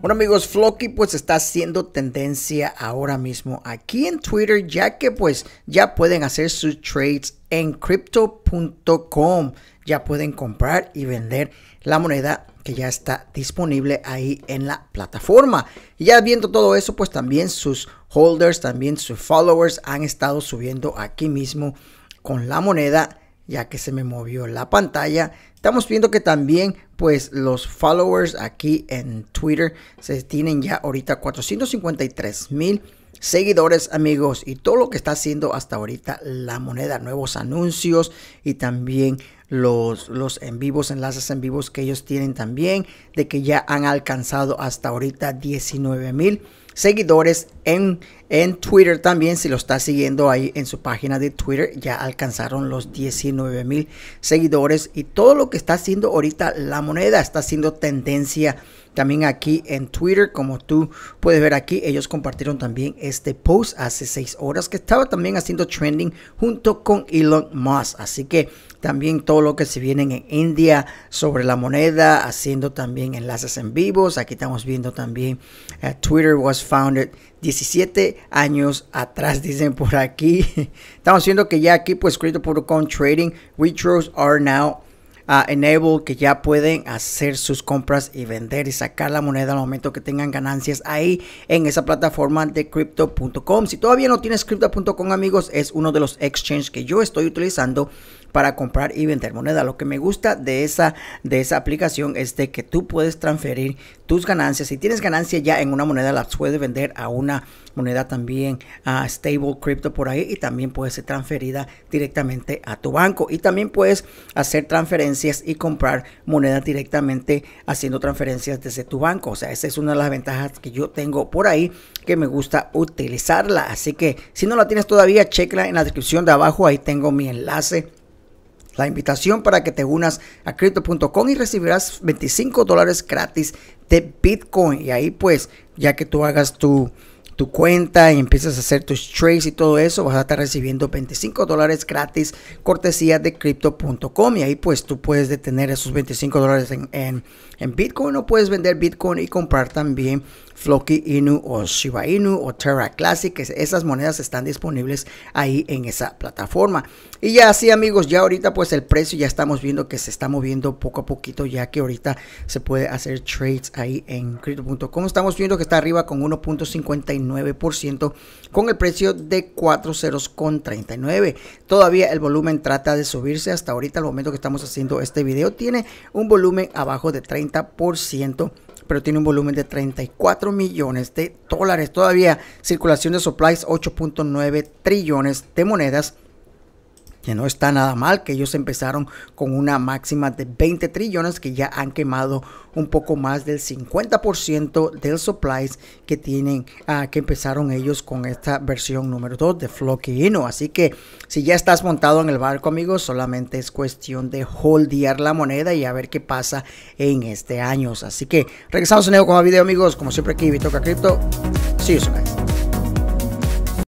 Bueno amigos, Floki pues está haciendo tendencia ahora mismo aquí en Twitter ya que pues ya pueden hacer sus trades en crypto.com, ya pueden comprar y vender la moneda que ya está disponible ahí en la plataforma. Y ya viendo todo eso, pues también sus holders, también sus followers han estado subiendo aquí mismo con la moneda ya que se me movió la pantalla. Estamos viendo que también pues los followers aquí en Twitter se tienen ya ahorita 453 mil seguidores, amigos, y todo lo que está haciendo hasta ahorita la moneda, nuevos anuncios y también los, los en vivos, enlaces en vivos que ellos tienen también, de que ya han alcanzado hasta ahorita 19 mil seguidores en, en Twitter también. Si lo está siguiendo ahí en su página de Twitter, ya alcanzaron los 19 mil seguidores. Y todo lo que está haciendo ahorita la moneda está haciendo tendencia también aquí en Twitter. Como tú puedes ver aquí, ellos compartieron también este post hace seis horas que estaba también haciendo trending junto con Elon Musk. Así que también todo lo que se viene en India sobre la moneda, haciendo también enlaces en vivos. Aquí estamos viendo también eh, Twitter was founded 17 años atrás, dicen por aquí. Estamos viendo que ya aquí, pues, Crypto.com trading, retros are now Enable que ya pueden hacer sus compras y vender y sacar la moneda al momento que tengan ganancias ahí en esa plataforma de crypto.com. Si todavía no tienes crypto.com amigos, es uno de los exchanges que yo estoy utilizando para comprar y vender moneda. Lo que me gusta de esa, de esa aplicación es de que tú puedes transferir tus ganancias. Si tienes ganancias ya en una moneda, las puedes vender a una moneda también a stable crypto por ahí y también puede ser transferida directamente a tu banco. Y también puedes hacer transferencias y comprar monedas directamente haciendo transferencias desde tu banco. O sea, esa es una de las ventajas que yo tengo por ahí que me gusta utilizarla. Así que si no la tienes todavía, checla en la descripción de abajo. Ahí tengo mi enlace la invitación para que te unas a crypto.com y recibirás 25 dólares gratis de Bitcoin. Y ahí pues, ya que tú hagas tu tu cuenta y empiezas a hacer tus trades y todo eso, vas a estar recibiendo 25 dólares gratis cortesía de crypto.com y ahí pues tú puedes detener esos 25 dólares en, Bitcoin o puedes vender Bitcoin y comprar también Floki Inu o Shiba Inu o Terra Classic, esas monedas están disponibles ahí en esa plataforma. Y ya así amigos, ya ahorita pues el precio ya estamos viendo que se está moviendo poco a poquito, ya que ahorita se puede hacer trades ahí en crypto.com. Estamos viendo que está arriba con 1.59% con el precio de 4.039. Todavía el volumen trata de subirse hasta ahorita, al momento que estamos haciendo este video, tiene un volumen abajo de 30% pero tiene un volumen de 34 millones de dólares. Todavía circulación de supplies 8.9 trillones de monedas no está nada mal, que ellos empezaron con una máxima de 20 trillones que ya han quemado un poco más del 50% del supplies que tienen, ah, que empezaron ellos con esta versión número 2 de Floquino. Así que si ya estás montado en el barco, amigos, solamente es cuestión de holdear la moneda y a ver qué pasa en este año. Así que regresamos un nuevo video, amigos. Como siempre aquí, Vitoca Cripto. See